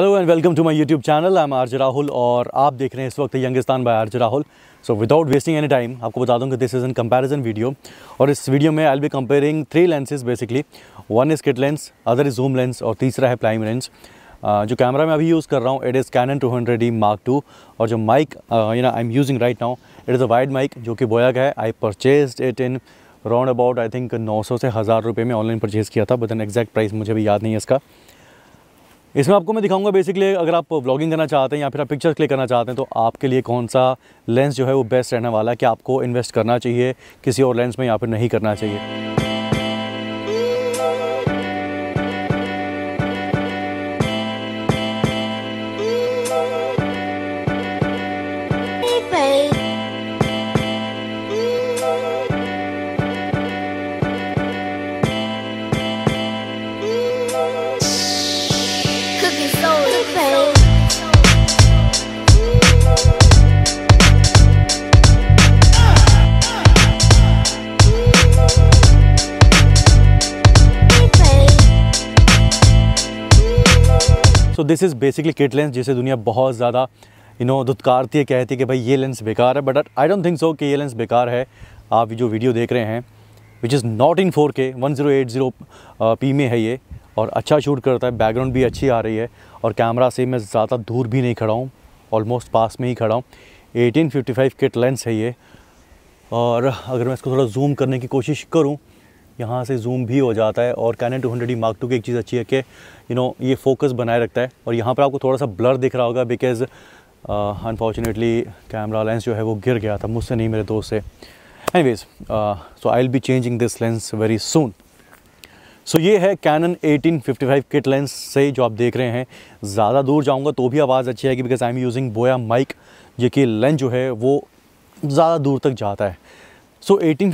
Hello and welcome to my YouTube channel I am RJ Rahul और आप देख रहे हैं इस वक्त Youngistan by RJ Rahul so without wasting any time आपको बता दूं कि this is an comparison video और इस वीडियो में I be comparing three lenses basically one is kit lens other is zoom lens और तीसरा है प्राइम लेंस uh, जो कैमरा मैं अभी यूज़ कर रहा हूँ it is Canon two hundred D mark two और जो mic you know I am using right now it is a wide mic जो कि बोया का है I purchase it in round about I think नौ सौ से हज़ार रुपये में ऑनलाइन परचेज़ किया था बट एन एग्जैक्ट प्राइस मुझे भी याद नहीं है इसका इसमें आपको मैं दिखाऊंगा बेसिकली अगर आप ब्लॉगिंग करना चाहते हैं या फिर आप पिक्चर्स क्लिक करना चाहते हैं तो आपके लिए कौन सा लेंस जो है वो बेस्ट रहने वाला है कि आपको इन्वेस्ट करना चाहिए किसी और लेंस में या फिर नहीं करना चाहिए so this is basically kit lens जिसे दुनिया बहुत ज़्यादा यू नो धुतकारती है कहती है कि भाई ये लेंस बेकार है but I don't think so कि ये लेंस बेकार है आप जो वीडियो देख रहे हैं which is not in four K one zero eight zero P में है ये और अच्छा शूट करता है बैकग्राउंड भी अच्छी आ रही है और कैमरा से मैं ज़्यादा दूर भी नहीं खड़ा हूँ ऑलमोस्ट पास में ही खड़ा हूँ फाइव किट लेंस है ये और अगर मैं इसको थोड़ा जूम करने की कोशिश करूँ यहाँ से जूम भी हो जाता है और Canon two hundred mark two की एक चीज़ अच्छी है कि यू नो ये फोकस बनाए रखता है और यहाँ पर आपको थोड़ा सा ब्लर दिख रहा होगा बिकॉज अनफॉर्चुनेटली कैमरा लेंस जो है वो गिर गया था मुझसे नहीं मेरे दोस्त से anyways so I will be changing this lens very soon so ये है कैनन 1855 किट लेंस से जो आप देख रहे हैं ज़्यादा दूर जाऊंगा तो भी आवाज़ अच्छी आएगी because I am using Boya mic जो कि लेंस जो है वो ज़्यादा दूर तक जाता है सो एटीन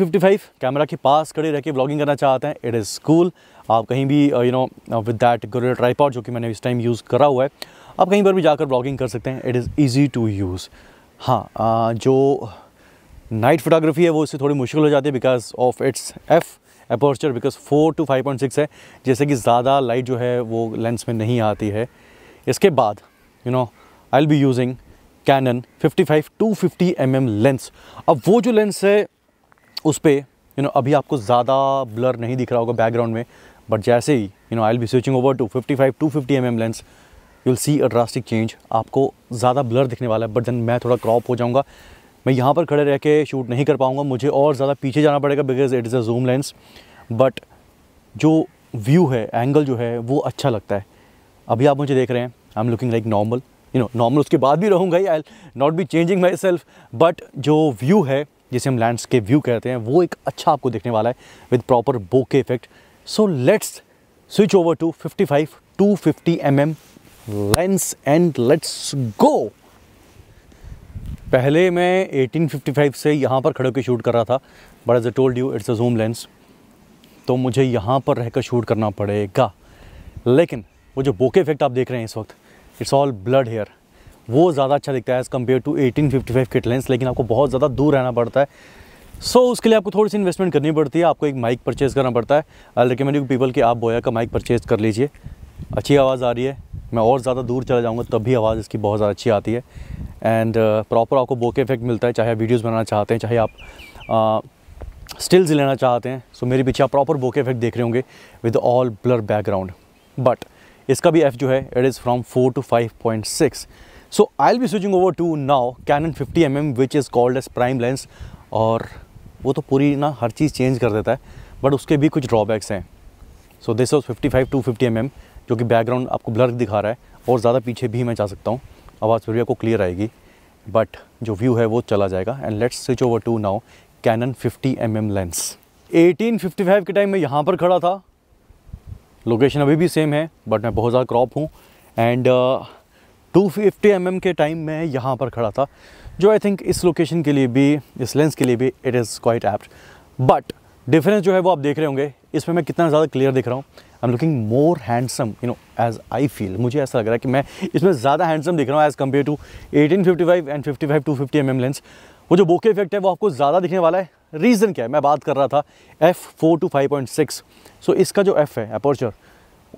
कैमरा के पास खड़े रह के ब्लॉगिंग करना चाहते हैं इट इज़ कूल आप कहीं भी you know with that gorilla tripod जो कि मैंने इस टाइम यूज़ करा हुआ है आप कहीं पर भी जाकर ब्लॉगिंग कर सकते हैं it is easy to use हाँ आ, uh, जो नाइट फोटोग्राफी है वो इससे थोड़ी मुश्किल हो जाती है because of its F aperture because four to five point six है जैसे कि ज़्यादा लाइट जो है वो लेंस में नहीं आती है इसके बाद you know I'll be using Canon fifty five two fifty M M lens अब वो जो लेंस है उस पर यू नो अभी आपको ज़्यादा ब्लर नहीं दिख रहा होगा बैकग्राउंड में बट जैसे ही you know I will be switching over to 55 two fifty M lens you will see a drastic change आपको ज़्यादा ब्लर दिखने वाला है बट देन मैं थोड़ा क्रॉप हो जाऊँगा मैं यहाँ पर खड़े रह के शूट नहीं कर पाऊँगा मुझे और ज़्यादा पीछे जाना पड़ेगा because it is a zoom lens but जो व्यू है एंगल जो है वो अच्छा लगता है अभी आप मुझे देख रहे हैं I am looking like normal you know normal उसके बाद भी रहूँगा ही I not be changing myself but जो व्यू है जिसे हम लैंडस्केप व्यू कहते हैं वो एक अच्छा आपको देखने वाला है with proper bokeh effect so let's switch over to 55 250 mm lens and let's go पहले मैं 1855 से यहाँ पर खड़े होकर शूट कर रहा था but as I told you it's a zoom lens तो मुझे यहाँ पर रहकर शूट करना पड़ेगा लेकिन वो जो बोके इफेक्ट आप देख रहे हैं इस वक्त इट्स ऑल ब्लड हेयर वो ज़्यादा अच्छा दिखता है as compare to 1855 kit lens लेकिन आपको बहुत ज़्यादा दूर रहना पड़ता है सो so, उसके लिए आपको थोड़ी सी इन्वेस्टमेंट करनी पड़ती है आपको एक माइक परचेज़ करना पड़ता है आई रिकमेंड पीपल कि आप बोया का माइक परचेज़ कर लीजिए अच्छी आवाज़ आ रही है मैं और ज़्यादा दूर चला जाऊँगा तब भी आवाज़ इसकी बहुत ज़्यादा अच्छी आती है एंड प्रॉपर uh, आपको बोके इफेक्ट मिलता है चाहे आप वीडियोज़ बनाना चाहते हैं चाहे आप स्टिल्स uh, लेना चाहते हैं सो so, मेरे पीछे आप प्रॉपर बोके इफेक्ट देख रहे होंगे with all blur background but इसका भी एफ़ जो है it is from four to five point six so I'll So switching over to over Canon fifty M M which is called as prime lens और वो तो पूरी ना हर चीज़ change कर देता है बट उसके भी कुछ ड्रॉबैक्स हैं so this was fifty five two fifty M M जो कि बैकग्राउंड आपको ब्लर दिखा रहा है और ज़्यादा पीछे भी मैं जा सकता हूँ आवाज़ फिर आपको क्लियर आएगी बट जो व्यू है वो चला जाएगा and let's switch over to now Canon fifty M M lens eighteen fifty five के टाइम मैं यहाँ पर खड़ा था लोकेशन अभी भी सेम है बट मैं बहुत ज़्यादा क्रॉप हूँ and uh, two fifty M के टाइम मैं यहाँ पर खड़ा था जो आई थिंक इस लोकेशन के लिए भी इस लेंस के लिए भी it is quite apt but difference जो है वो आप देख रहे होंगे इसमें मैं कितना ज़्यादा क्लियर दिख रहा हूँ I am looking more handsome you know as I feel मुझे ऐसा लग रहा है कि मैं इसमें ज़्यादा हैंडसम दिख रहा हूँ as compare to 1855 and 55 250 MM lens वो जो बोके इफेक्ट है वो आपको ज़्यादा दिखने वाला है रीज़न क्या है मैं बात कर रहा था F four to five point six so इसका जो एफ़ है अपोर्चर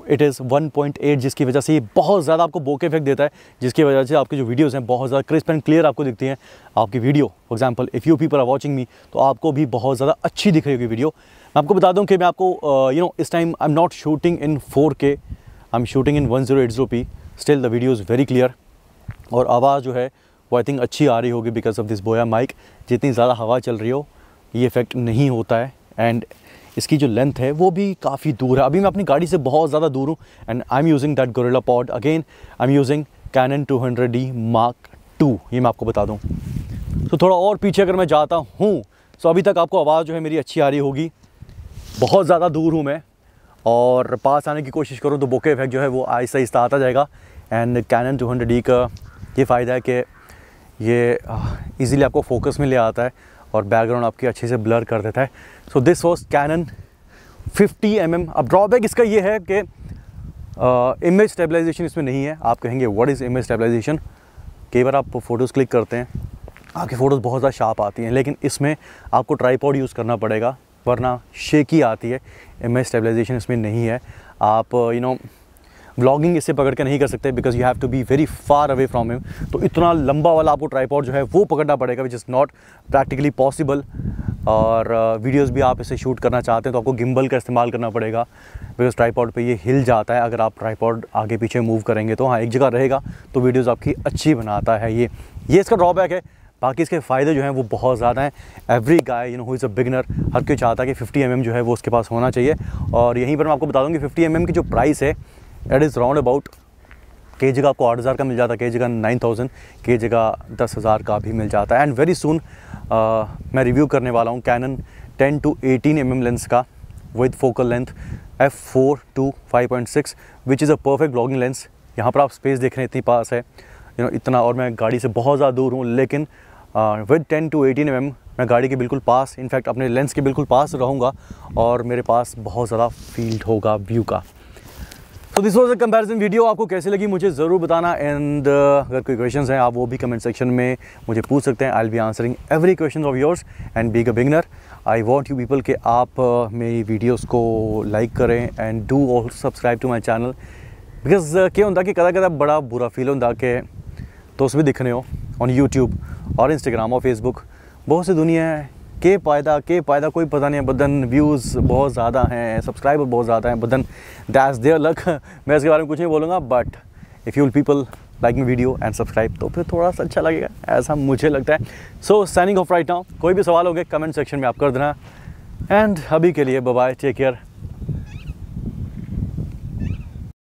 इट इज़ 1.8 जिसकी वजह से ये बहुत ज़्यादा आपको बोके इफेक्ट देता है जिसकी वजह से आपकी जो वीडियोज़ हैं बहुत ज़्यादा क्रिस्प एंड क्लियर आपको दिखती हैं आपकी video for example if you people are watching me तो आपको भी बहुत ज़्यादा अच्छी दिख रही होगी वीडियो मैं आपको बता दूँ कि मैं आपको यू uh, नो इस time I am not shooting in four K I am shooting in one zero eight zero P still the video is very clear और आवाज़ जो है वो आई थिंक अच्छी आ रही होगी because of this Boya mic जितनी ज़्यादा हवा चल रही हो ये इफेक्ट नहीं होता है एंड इसकी जो लेंथ है वो भी काफ़ी दूर है अभी मैं अपनी गाड़ी से बहुत ज़्यादा दूर हूँ and I am using that gorilla pod again I am using Canon two hundred D mark two ये मैं आपको बता दूँ तो थोड़ा और पीछे अगर मैं जाता हूँ तो अभी तक आपको आवाज़ जो है मेरी अच्छी आ रही होगी बहुत ज़्यादा दूर हूँ मैं और पास आने की कोशिश करूँ तो बोके इफेक्ट जो है वो आहिस्ता आहिस्ता आता जाएगा and Canon two hundred D का ये फ़ायदा है कि ये इजीली आपको फोकस में ले आता है और बैकग्राउंड आपकी अच्छे से ब्लर कर देता है so this was Canon 50 M mm. अब ड्रॉबैक इसका ये है कि इमेज स्टेबलाइजेशन इसमें नहीं है आप कहेंगे व्हाट इज़ इमेज स्टेबलाइजेशन कई बार आप फ़ोटोज़ क्लिक करते हैं आपकी फ़ोटोज़ बहुत ज़्यादा शार्प आती हैं लेकिन इसमें आपको ट्राईपॉड यूज़ करना पड़ेगा वरना शेकी आती है इमेज स्टेबलाइजेशन इसमें नहीं है आप यू नो know, ब्लॉगिंग इसे पकड़ के नहीं कर सकते because you have to be very far away from him तो इतना लंबा वाला आपको ट्राईपॉड जो है वो पकड़ना पड़ेगा which is not practically possible और वीडियोस uh, भी आप इसे शूट करना चाहते हैं तो आपको गिम्बल का इस्तेमाल करना पड़ेगा बिकॉज ट्राईपॉड पे ये हिल जाता है अगर आप ट्राईपॉड आगे पीछे मूव करेंगे तो हाँ एक जगह रहेगा तो वीडियोस आपकी अच्छी बनाता है ये ये इसका ड्रॉबैक है बाकी इसके फ़ायदे जो हैं वो बहुत ज़्यादा हैं every guy you know who is a beginner हर कोई चाहता है कि 50 एम mm जो है वो उसके पास होना चाहिए और यहीं पर मैं आपको बता दूँगी कि 50 एम mm की जो प्राइस है एट इज़ राउंड अबाउट के जी का आपको आठ हज़ार का मिल जाता है के जी का नाइन थाउजेंड के जी का दस हज़ार का भी मिल जाता है एंड वेरी सुन मैं रिव्यू करने वाला हूँ Canon ten to eighteen M M lens का with focal length F four to five point six which is a perfect vlogging lens यहाँ पर आप स्पेस देख रहे हैं इतनी पास है यू नो इतना और मैं गाड़ी से बहुत ज़्यादा दूर हूँ लेकिन with ten to eighteen M मैं गाड़ी के बिल्कुल पास इनफैक्ट अपने लेंस के बिल्कुल पास रहूँगा और मेरे पास बहुत ज़्यादा फील्ड होगा व्यू का तो this was a comparison video आपको कैसे लगी मुझे ज़रूर बताना एंड uh, अगर कोई क्वेश्चन हैं आप वो भी कमेंट सेक्शन में मुझे पूछ सकते हैं I be answering every question of yours and being a beginner I want you people कि आप uh, मेरी वीडियोज़ को लाइक करें and do all subscribe to my channel because क्या होता कि कदा कदा बड़ा बुरा फील होता कि तुम भी दिखने हो ऑन यूट्यूब और इंस्टाग्राम और फेसबुक बहुत सी दुनिया है के पायदा के पायदा कोई पता नहीं है बदन व्यूज़ बहुत ज़्यादा हैं सब्सक्राइबर बहुत ज़्यादा हैं बदन दैस देयर लक मैं इसके बारे में कुछ नहीं बोलूँगा but if you'll people like me video and subscribe तो फिर थोड़ा सा अच्छा लगेगा ऐसा मुझे लगता है so signing off right now कोई भी सवाल हो गया कमेंट सेक्शन में आप कर देना एंड अभी के लिए बाय टेक केयर